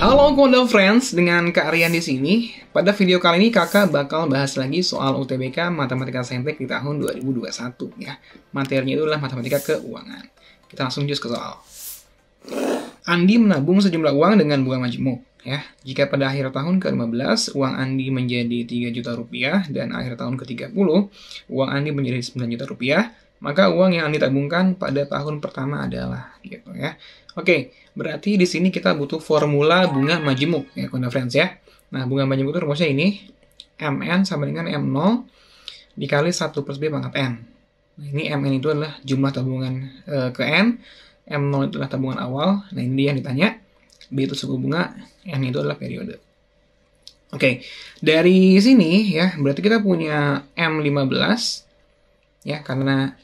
Halo Kondo Friends, dengan Kak Rian di sini. Pada video kali ini kakak bakal bahas lagi soal UTBK Matematika Saintek di tahun 2021 ya. Materinya itu adalah matematika keuangan. Kita langsung jus ke soal. Andi menabung sejumlah uang dengan bunga majemuk. Ya, jika pada akhir tahun ke-15 uang Andi menjadi 3 juta rupiah dan akhir tahun ke-30 uang Andi menjadi 9 juta rupiah, maka uang yang ditabungkan pada tahun pertama adalah gitu ya. Oke, berarti di sini kita butuh formula bunga majemuk ya, kawan Friends ya. Nah, bunga majemuk itu rumusnya ini Mn sama dengan M0 dikali 1 plus B pangkat N. Nah, ini Mn itu adalah jumlah tabungan e, ke N, M0 itu adalah tabungan awal, nah ini dia yang ditanya, B itu suku bunga, N itu adalah periode. Oke, dari sini ya berarti kita punya M15 ya karena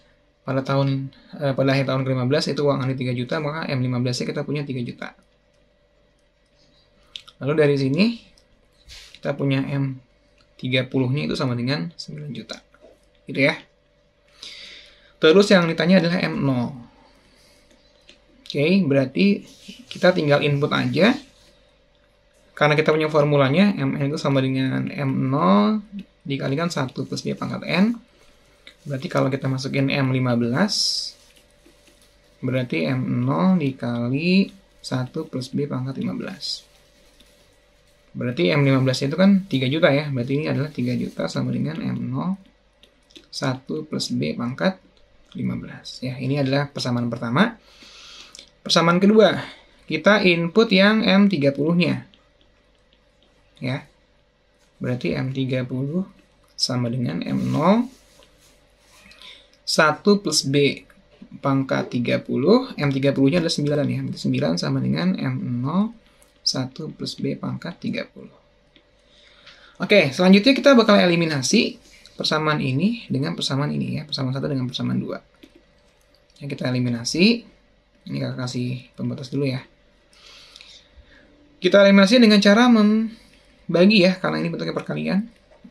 pada tahun eh, pada akhir tahun ke-15 itu uang ahli 3 juta maka M15-nya kita punya 3 juta. Lalu dari sini kita punya M30-nya itu sama dengan 9 juta. Gitu ya. Terus yang ditanya adalah M0. Oke, berarti kita tinggal input aja. Karena kita punya formulanya, Mn itu sama dengan M0 dikalikan 1 plus B pangkat N Berarti kalau kita masukin M15, berarti M0 dikali 1 plus B pangkat 15. Berarti M15 itu kan 3 juta ya, berarti ini adalah 3 juta sama dengan M0 1 plus B pangkat 15. Ya, ini adalah persamaan pertama. Persamaan kedua, kita input yang M30-nya. Ya, berarti M30 sama dengan M0 1 plus B pangkat 30. M30-nya adalah 9 ya. 9 sama dengan M0 1 plus B pangkat 30. Oke, selanjutnya kita bakal eliminasi persamaan ini dengan persamaan ini ya. Persamaan 1 dengan persamaan 2. Ya, kita eliminasi. Ini kita kasih pembatas dulu ya. Kita eliminasi dengan cara membagi ya. Karena ini bentuknya perkalian.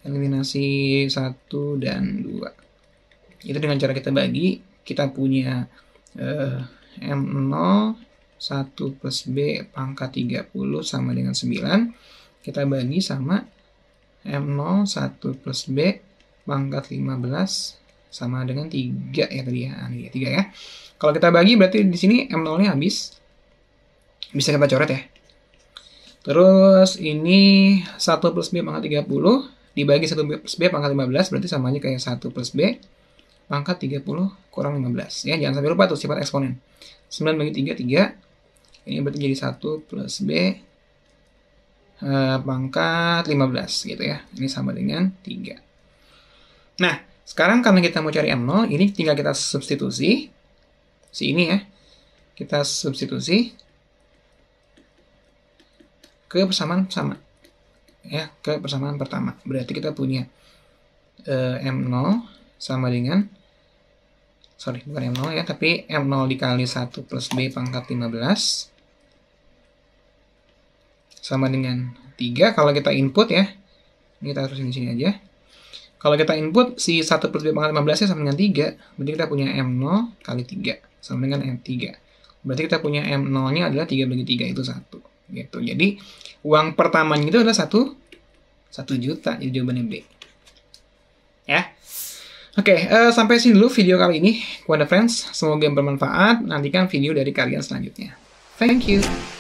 Eliminasi 1 dan 2. Itu dengan cara kita bagi, kita punya uh, M0 1 plus B pangkat 30 sama dengan 9. Kita bagi sama M0 1 plus B pangkat 15 sama dengan 3 ya tadi ya. Ah, ya 3 ya. Kalau kita bagi berarti di sini M0-nya habis. Bisa kita coret ya. Terus ini 1 plus B pangkat 30 dibagi 1 plus B pangkat 15 berarti samanya kayak 1 plus B pangkat 30 kurang 15. Ya, jangan sampai lupa tuh sifat eksponen. 9 bagi 3, 3. Ini berarti jadi 1 plus B eh, pangkat 15 gitu ya. Ini sama dengan 3. Nah, sekarang karena kita mau cari M0, ini tinggal kita substitusi. Si ini ya. Kita substitusi ke persamaan sama. Ya, ke persamaan pertama. Berarti kita punya eh, M0 sama dengan sorry bukan M0 ya tapi M0 dikali 1 plus B pangkat 15 sama dengan 3 kalau kita input ya ini kita terusin di sini aja kalau kita input si 1 plus B pangkat 15 ya sama dengan 3 berarti kita punya M0 kali 3 sama dengan M3 berarti kita punya M0 nya adalah 3 bagi 3 itu 1 gitu jadi uang pertamanya itu adalah 1 1 juta jadi jawabannya B ya Oke, okay, uh, eh, sampai sini dulu video kali ini. Kepada friends, semoga bermanfaat. Nantikan video dari kalian selanjutnya. Thank you.